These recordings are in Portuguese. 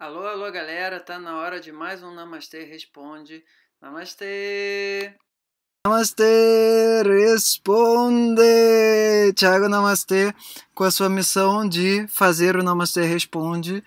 Alô, alô, galera, tá na hora de mais um Namastê Responde. Namastê! Namastê Responde! Tiago Namastê, com a sua missão de fazer o Namastê Responde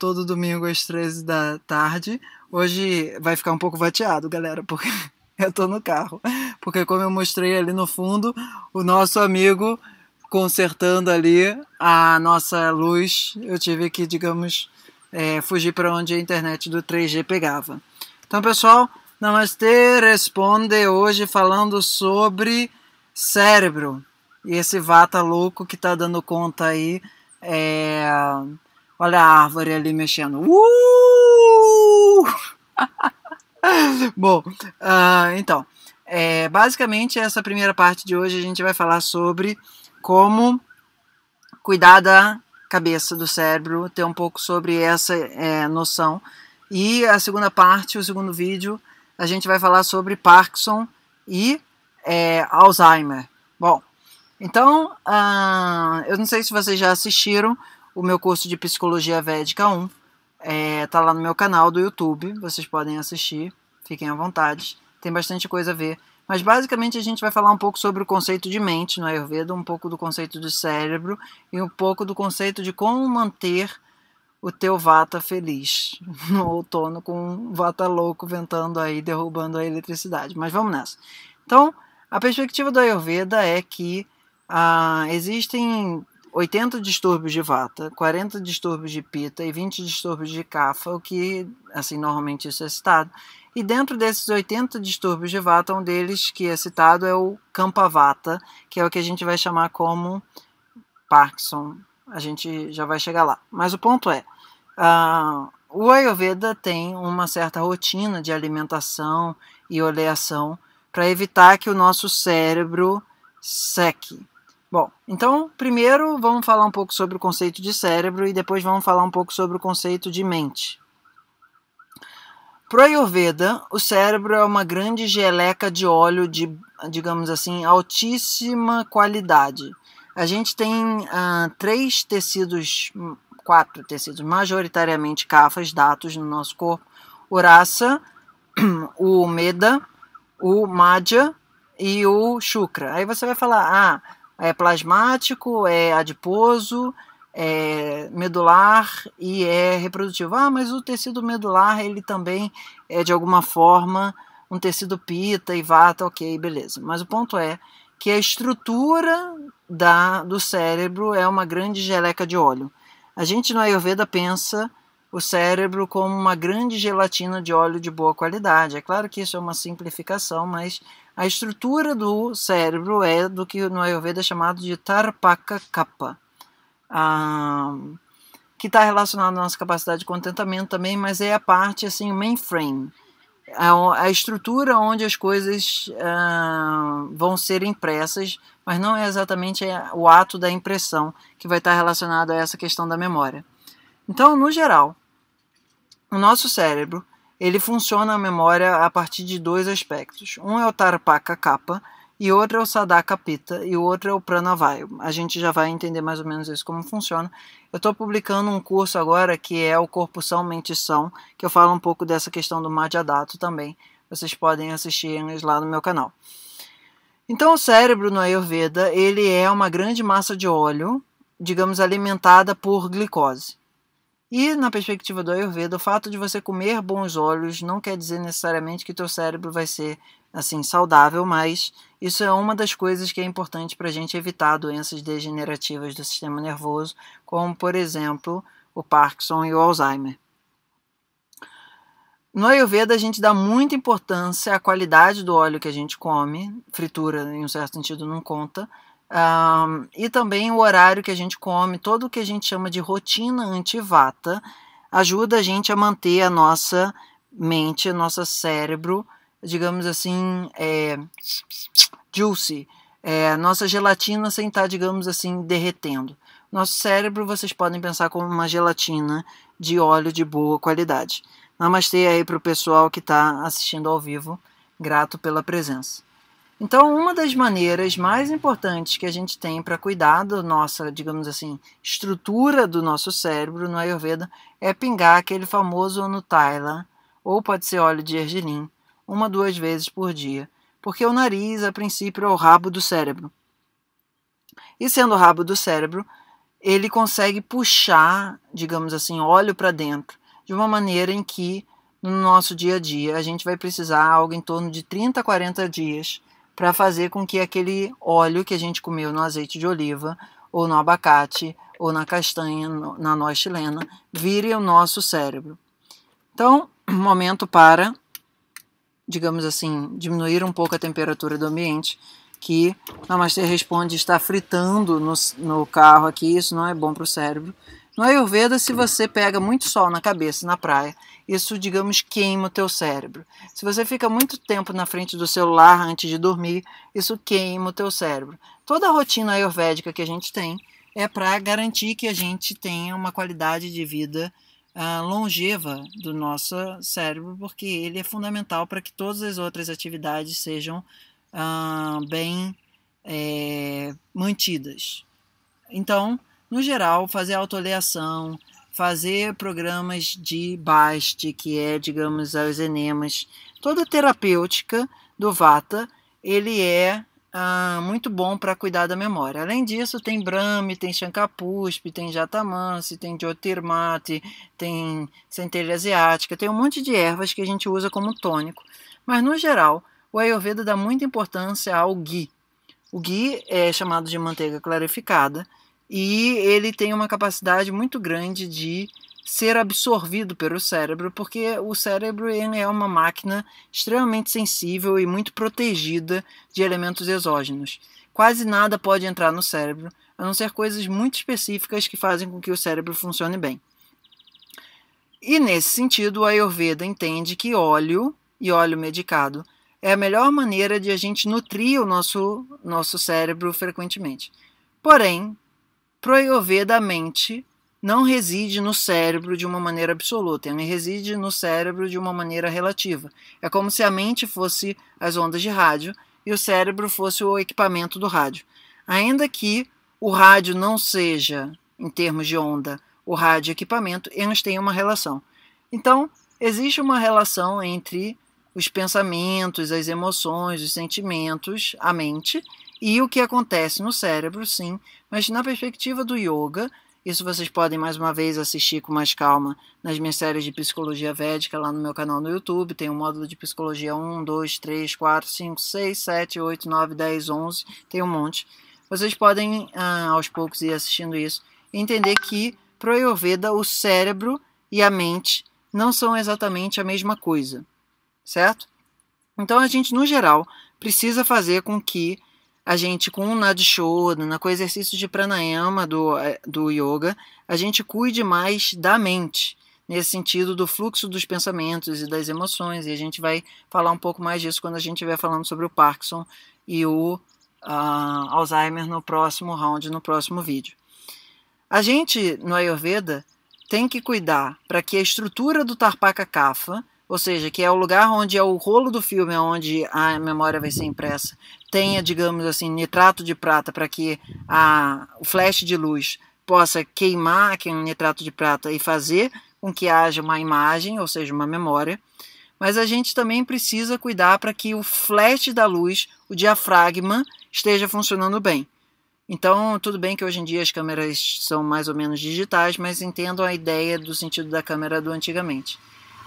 todo domingo às 13 da tarde. Hoje vai ficar um pouco vateado, galera, porque eu tô no carro. Porque, como eu mostrei ali no fundo, o nosso amigo consertando ali a nossa luz, eu tive que, digamos, é, fugir para onde a internet do 3G pegava. Então, pessoal, Namastê responde hoje falando sobre cérebro e esse vata louco que está dando conta aí. É... Olha a árvore ali mexendo. Uh! Bom, uh, então, é, basicamente essa primeira parte de hoje a gente vai falar sobre como cuidar da cabeça do cérebro, ter um pouco sobre essa é, noção. E a segunda parte, o segundo vídeo, a gente vai falar sobre Parkinson e é, Alzheimer. Bom, então, ah, eu não sei se vocês já assistiram o meu curso de Psicologia Védica 1. Está é, tá lá no meu canal do YouTube, vocês podem assistir, fiquem à vontade. Tem bastante coisa a ver mas basicamente a gente vai falar um pouco sobre o conceito de mente no Ayurveda, um pouco do conceito de cérebro e um pouco do conceito de como manter o teu vata feliz no outono com um vata louco ventando aí, derrubando a eletricidade. Mas vamos nessa. Então, a perspectiva do Ayurveda é que ah, existem 80 distúrbios de vata, 40 distúrbios de pita e 20 distúrbios de kapha, o que, assim, normalmente isso é citado. E dentro desses 80 distúrbios de vata, um deles que é citado é o Kampavata, que é o que a gente vai chamar como Parkinson. A gente já vai chegar lá. Mas o ponto é, uh, o Ayurveda tem uma certa rotina de alimentação e oleação para evitar que o nosso cérebro seque. Bom, então primeiro vamos falar um pouco sobre o conceito de cérebro e depois vamos falar um pouco sobre o conceito de mente. para o Ayurveda, o cérebro é uma grande geleca de óleo de, digamos assim, altíssima qualidade. A gente tem ah, três tecidos, quatro tecidos, majoritariamente cafas, datos no nosso corpo: o raça, o meda, o madhya e o shukra. Aí você vai falar, ah é plasmático, é adiposo, é medular e é reprodutivo. Ah, mas o tecido medular ele também é de alguma forma um tecido pita e vata, ok, beleza. Mas o ponto é que a estrutura da, do cérebro é uma grande geleca de óleo. A gente no Ayurveda pensa o cérebro como uma grande gelatina de óleo de boa qualidade. É claro que isso é uma simplificação, mas a estrutura do cérebro é do que no Ayurveda é chamado de Tarpaka Kappa, que está relacionado à nossa capacidade de contentamento também, mas é a parte, assim, o mainframe, é a, estrutura onde as coisas vão ser impressas, mas não é exatamente o ato da impressão que vai estar tá relacionado a essa questão da memória. Então, no geral, o nosso cérebro ele funciona a memória a partir de dois aspectos. Um é o Tarpaka Kapa e outro é o Sadaka Pitta e o outro é o Pranavayu. A gente já vai entender mais ou menos isso como funciona. Eu estou publicando um curso agora que é o Corpo São, Mente São, que eu falo um pouco dessa questão do Madhyadato também. Vocês podem assistir lá no meu canal. Então o cérebro no Ayurveda, ele é uma grande massa de óleo, digamos alimentada por glicose. E na perspectiva do Ayurveda, o fato de você comer bons óleos não quer dizer necessariamente que teu cérebro vai ser assim saudável, mas isso é uma das coisas que é importante para a gente evitar doenças degenerativas do sistema nervoso, como por exemplo o Parkinson e o Alzheimer. No Ayurveda, a gente dá muita importância à qualidade do óleo que a gente come, fritura em um certo sentido não conta, um, e também o horário que a gente come, todo o que a gente chama de rotina antivata, ajuda a gente a manter a nossa mente, o nosso cérebro, digamos assim, é, juicy, é, nossa gelatina sem estar, tá, digamos assim, derretendo. Nosso cérebro vocês podem pensar como uma gelatina de óleo de boa qualidade. Namastê aí para o pessoal que está assistindo ao vivo. Grato pela presença. Então, uma das maneiras mais importantes que a gente tem para cuidar da nossa, digamos assim, estrutura do nosso cérebro no Ayurveda é pingar aquele famoso Nutella, ou pode ser óleo de gergelim, uma duas vezes por dia, porque o nariz, a princípio, é o rabo do cérebro. E sendo o rabo do cérebro, ele consegue puxar, digamos assim, óleo para dentro, de uma maneira em que no nosso dia a dia a gente vai precisar algo em torno de 30 a 40 dias para fazer com que aquele óleo que a gente comeu no azeite de oliva, ou no abacate, ou na castanha, no, na noz chilena, vire o nosso cérebro. Então, momento para, digamos assim, diminuir um pouco a temperatura do ambiente, que Master responde está fritando no, no carro aqui, isso não é bom para o cérebro. No Ayurveda, se você pega muito sol na cabeça, na praia, isso, digamos, queima o teu cérebro. Se você fica muito tempo na frente do celular antes de dormir, isso queima o teu cérebro. Toda a rotina ayurvédica que a gente tem é para garantir que a gente tenha uma qualidade de vida ah, longeva do nosso cérebro, porque ele é fundamental para que todas as outras atividades sejam ah, bem é, mantidas. Então, no geral, fazer autoleação, fazer programas de BAST, que é, digamos, aos enemas, toda terapêutica do Vata, ele é ah, muito bom para cuidar da memória. Além disso, tem Brahmi, tem Shankapuspe, tem Jatamansi, tem Jyotirmati, tem centelha asiática, tem um monte de ervas que a gente usa como tônico. Mas, no geral, o Ayurveda dá muita importância ao ghee. O ghee é chamado de manteiga clarificada, e ele tem uma capacidade muito grande de ser absorvido pelo cérebro, porque o cérebro é uma máquina extremamente sensível e muito protegida de elementos exógenos. Quase nada pode entrar no cérebro, a não ser coisas muito específicas que fazem com que o cérebro funcione bem. E nesse sentido, a Ayurveda entende que óleo e óleo medicado é a melhor maneira de a gente nutrir o nosso, nosso cérebro frequentemente. Porém, mente não reside no cérebro de uma maneira absoluta, ele reside no cérebro de uma maneira relativa. É como se a mente fosse as ondas de rádio e o cérebro fosse o equipamento do rádio. Ainda que o rádio não seja, em termos de onda, o rádio equipamento, eles têm uma relação. Então, existe uma relação entre os pensamentos, as emoções, os sentimentos, a mente e o que acontece no cérebro, sim, mas na perspectiva do yoga, isso vocês podem mais uma vez assistir com mais calma nas minhas séries de psicologia védica lá no meu canal no YouTube. Tem o um módulo de psicologia 1, 2, 3, 4, 5, 6, 7, 8, 9, 10, 11, tem um monte. Vocês podem, ah, aos poucos, ir assistindo isso e entender que, para o Ayurveda, o cérebro e a mente não são exatamente a mesma coisa, certo? Então a gente, no geral, precisa fazer com que a gente com o Nadishodana, com exercício de pranayama do, eh, do yoga, a gente cuide mais da mente, nesse sentido do fluxo dos pensamentos e das emoções, e a gente vai falar um pouco mais disso quando a gente estiver falando sobre o Parkinson e o uh, Alzheimer no próximo round, no próximo vídeo. A gente, no Ayurveda, tem que cuidar para que a estrutura do Tarpaka Kapha, ou seja, que é o lugar onde é o rolo do filme, onde a memória vai ser impressa, tenha, digamos assim, nitrato de prata para que a, o flash de luz possa queimar aquele nitrato de prata e fazer com que haja uma imagem, ou seja, uma memória. Mas a gente também precisa cuidar para que o flash da luz, o diafragma, esteja funcionando bem. Então, tudo bem que hoje em dia as câmeras são mais ou menos digitais, mas entendam a ideia do sentido da câmera do antigamente.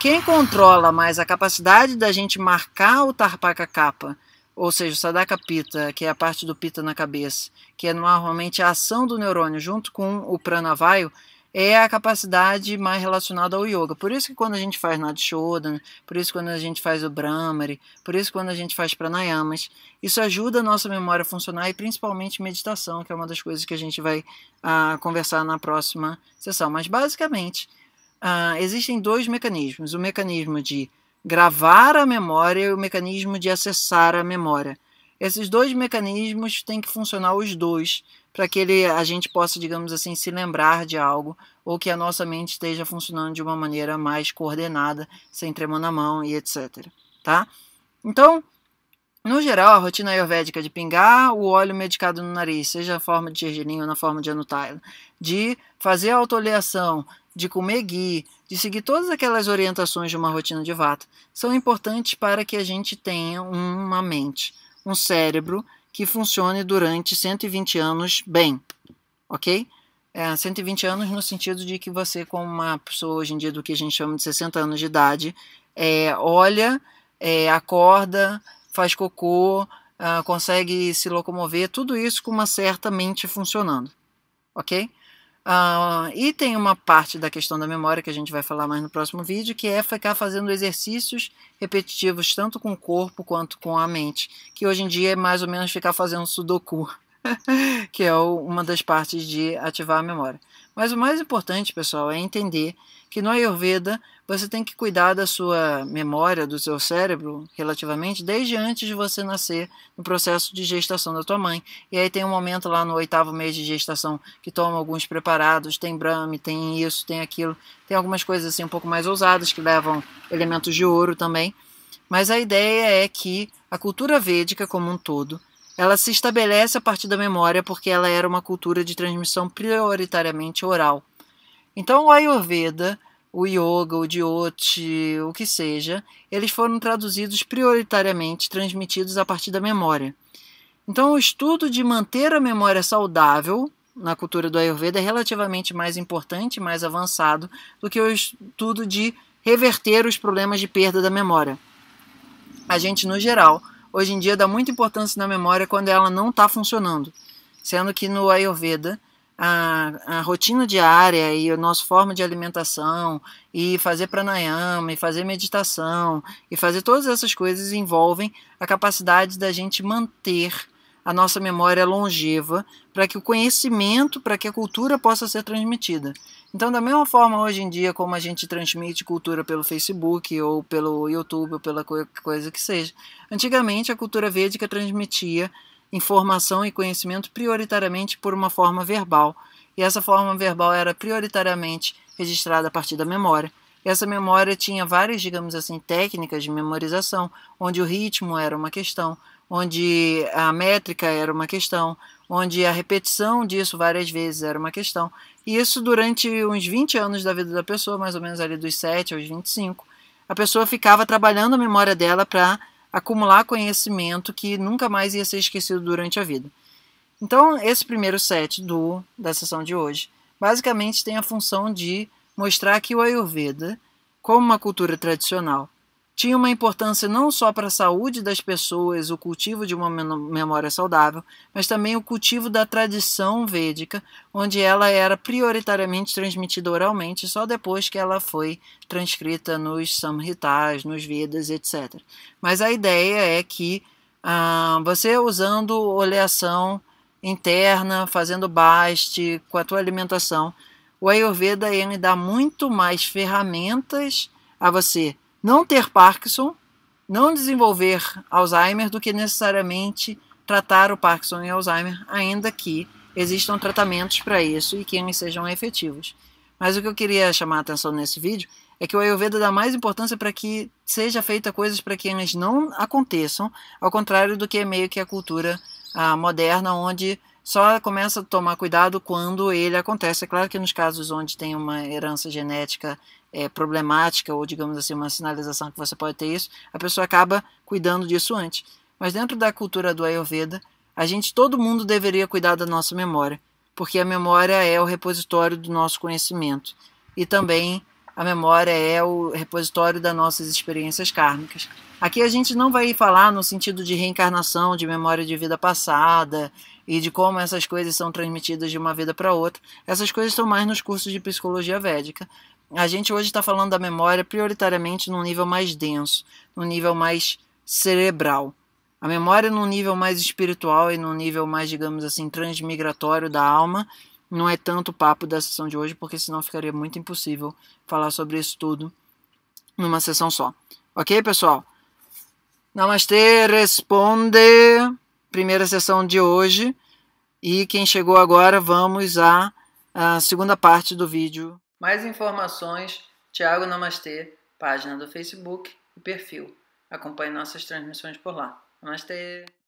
Quem controla mais a capacidade da gente marcar o tarpaca capa ou seja, o Sadaka pita que é a parte do pita na cabeça, que é normalmente a ação do neurônio junto com o pranavaio é a capacidade mais relacionada ao yoga. Por isso que quando a gente faz Nadishodana, por isso quando a gente faz o Brahmari, por isso quando a gente faz pranayamas, isso ajuda a nossa memória a funcionar e principalmente meditação, que é uma das coisas que a gente vai ah, conversar na próxima sessão. Mas basicamente, ah, existem dois mecanismos. O mecanismo de gravar a memória e o mecanismo de acessar a memória. Esses dois mecanismos têm que funcionar os dois para que ele, a gente possa, digamos assim, se lembrar de algo ou que a nossa mente esteja funcionando de uma maneira mais coordenada, sem tremor na mão e etc. Tá? Então, no geral, a rotina ayurvédica de pingar o óleo medicado no nariz, seja na forma de gergelim ou na forma de anutaila, de fazer a autoleação, de comer ghee, de seguir todas aquelas orientações de uma rotina de vata, são importantes para que a gente tenha uma mente, um cérebro que funcione durante 120 anos bem, ok? É, 120 anos no sentido de que você, como uma pessoa hoje em dia do que a gente chama de 60 anos de idade, é, olha, é, acorda, faz cocô, ah, consegue se locomover, tudo isso com uma certa mente funcionando, ok? Ah, e tem uma parte da questão da memória que a gente vai falar mais no próximo vídeo, que é ficar fazendo exercícios repetitivos, tanto com o corpo quanto com a mente, que hoje em dia é mais ou menos ficar fazendo sudoku. que é uma das partes de ativar a memória. Mas o mais importante, pessoal, é entender que no Ayurveda você tem que cuidar da sua memória, do seu cérebro, relativamente, desde antes de você nascer, no processo de gestação da tua mãe. E aí tem um momento lá no oitavo mês de gestação que toma alguns preparados, tem brame, tem isso, tem aquilo, tem algumas coisas assim um pouco mais ousadas que levam elementos de ouro também. Mas a ideia é que a cultura védica como um todo ela se estabelece a partir da memória porque ela era uma cultura de transmissão prioritariamente oral. Então, o Ayurveda, o Yoga, o Diote, o que seja, eles foram traduzidos prioritariamente, transmitidos a partir da memória. Então, o estudo de manter a memória saudável na cultura do Ayurveda é relativamente mais importante, mais avançado do que o estudo de reverter os problemas de perda da memória. A gente, no geral, hoje em dia dá muita importância na memória quando ela não está funcionando, sendo que no Ayurveda a, a, rotina diária e a nossa forma de alimentação e fazer pranayama e fazer meditação e fazer todas essas coisas envolvem a capacidade da gente manter a nossa memória longeva, para que o conhecimento, para que a cultura possa ser transmitida. Então, da mesma forma, hoje em dia, como a gente transmite cultura pelo Facebook, ou pelo YouTube, ou pela coisa que seja, antigamente a cultura védica transmitia informação e conhecimento prioritariamente por uma forma verbal. E essa forma verbal era prioritariamente registrada a partir da memória. E essa memória tinha várias, digamos assim, técnicas de memorização, onde o ritmo era uma questão, onde a métrica era uma questão, onde a repetição disso várias vezes era uma questão. E isso durante uns 20 anos da vida da pessoa, mais ou menos ali dos 7 aos 25, a pessoa ficava trabalhando a memória dela para acumular conhecimento que nunca mais ia ser esquecido durante a vida. Então, esse primeiro set do, da sessão de hoje, basicamente tem a função de mostrar que o Ayurveda, como uma cultura tradicional tinha uma importância não só para a saúde das pessoas, o cultivo de uma memória saudável, mas também o cultivo da tradição védica, onde ela era prioritariamente transmitida oralmente, só depois que ela foi transcrita nos samhitas, nos Vedas, etc. Mas a ideia é que ah, você usando oleação interna, fazendo baste com a tua alimentação, o Ayurveda ele dá muito mais ferramentas a você não ter Parkinson, não desenvolver Alzheimer, do que necessariamente tratar o Parkinson e Alzheimer, ainda que existam tratamentos para isso e que eles sejam efetivos. Mas o que eu queria chamar a atenção nesse vídeo é que o Ayurveda dá mais importância para que seja feita coisas para que elas não aconteçam, ao contrário do que é meio que a cultura ah, moderna, onde só começa a tomar cuidado quando ele acontece. É claro que nos casos onde tem uma herança genética é, problemática ou, digamos assim, uma sinalização que você pode ter isso, a pessoa acaba cuidando disso antes. Mas dentro da cultura do Ayurveda, a gente, todo mundo deveria cuidar da nossa memória, porque a memória é o repositório do nosso conhecimento e também a memória é o repositório das nossas experiências kármicas. Aqui a gente não vai falar no sentido de reencarnação, de memória de vida passada e de como essas coisas são transmitidas de uma vida para outra. Essas coisas estão mais nos cursos de psicologia védica. A gente hoje está falando da memória prioritariamente num nível mais denso, num nível mais cerebral. A memória num nível mais espiritual e num nível mais, digamos assim, transmigratório da alma, não é tanto o papo da sessão de hoje, porque senão ficaria muito impossível falar sobre isso tudo numa sessão só. Ok, pessoal? Namastê Responde, primeira sessão de hoje. E quem chegou agora, vamos à, à segunda parte do vídeo. Mais informações, Tiago Namastê, página do Facebook e perfil. Acompanhe nossas transmissões por lá. Namastê!